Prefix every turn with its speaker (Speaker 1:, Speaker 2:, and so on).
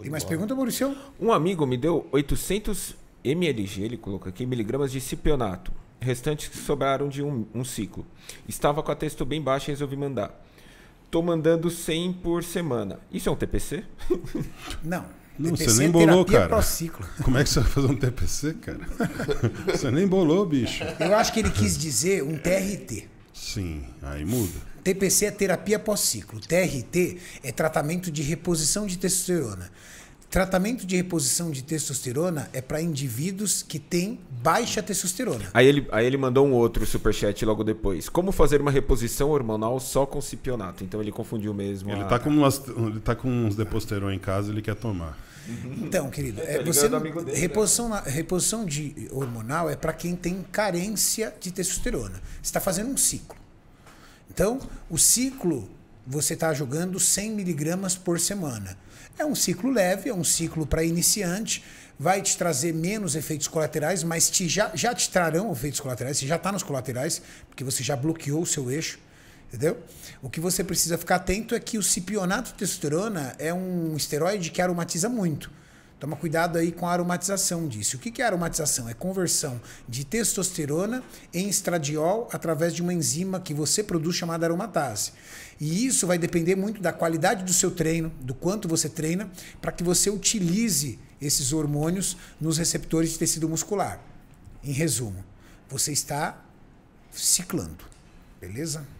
Speaker 1: Tem mais pergunta, Maurício? Um amigo me deu 800 mLg, ele coloca aqui, miligramas de cipionato. Restantes que sobraram de um, um ciclo. Estava com a texto bem baixa e resolvi mandar. Tô mandando 100 por semana. Isso é um TPC?
Speaker 2: Não.
Speaker 1: Não, TPC você nem é bolou, cara. Prociclo.
Speaker 2: Como é que você vai fazer um TPC, cara? você nem bolou, bicho. Eu acho que ele quis dizer um TRT. Sim, aí muda. TPC é terapia pós-ciclo. TRT é tratamento de reposição de testosterona. Tratamento de reposição de testosterona é para indivíduos que têm baixa testosterona.
Speaker 1: Aí ele, aí ele mandou um outro superchat logo depois. Como fazer uma reposição hormonal só com cipionato? Então ele confundiu mesmo. Ele, está a... Tá com, tá com uns deposteron em casa ele quer tomar.
Speaker 2: Então, querido, é, você, dele, né? reposição, né? reposição de hormonal é para quem tem carência de testosterona. Você está fazendo um ciclo. Então, o ciclo você está jogando 100 miligramas por semana. É um ciclo leve, é um ciclo para iniciante, vai te trazer menos efeitos colaterais, mas te, já, já te trarão efeitos colaterais, você já está nos colaterais, porque você já bloqueou o seu eixo, entendeu? O que você precisa ficar atento é que o cipionato de testosterona é um esteroide que aromatiza muito. Toma cuidado aí com a aromatização disso. O que é aromatização? É conversão de testosterona em estradiol através de uma enzima que você produz chamada aromatase. E isso vai depender muito da qualidade do seu treino, do quanto você treina, para que você utilize esses hormônios nos receptores de tecido muscular. Em resumo, você está ciclando, beleza?